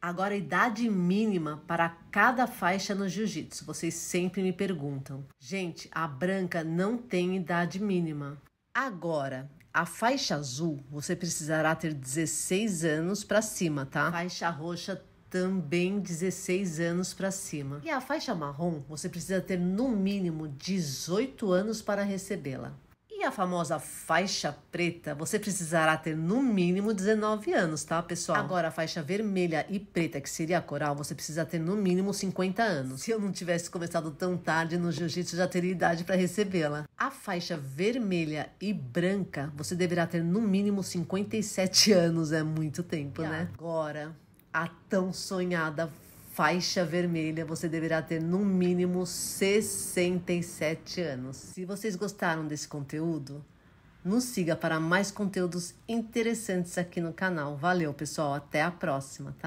Agora, a idade mínima para cada faixa no jiu-jitsu. Vocês sempre me perguntam. Gente, a branca não tem idade mínima. Agora, a faixa azul, você precisará ter 16 anos para cima, tá? Faixa roxa também 16 anos para cima. E a faixa marrom, você precisa ter no mínimo 18 anos para recebê-la. E a famosa faixa preta, você precisará ter no mínimo 19 anos, tá, pessoal? Agora, a faixa vermelha e preta, que seria a coral, você precisa ter no mínimo 50 anos. Se eu não tivesse começado tão tarde no jiu-jitsu, já teria idade para recebê-la. A faixa vermelha e branca, você deverá ter no mínimo 57 anos, é muito tempo, né? Agora, a tão sonhada faixa vermelha, você deverá ter no mínimo 67 anos. Se vocês gostaram desse conteúdo, nos siga para mais conteúdos interessantes aqui no canal. Valeu, pessoal, até a próxima, tá?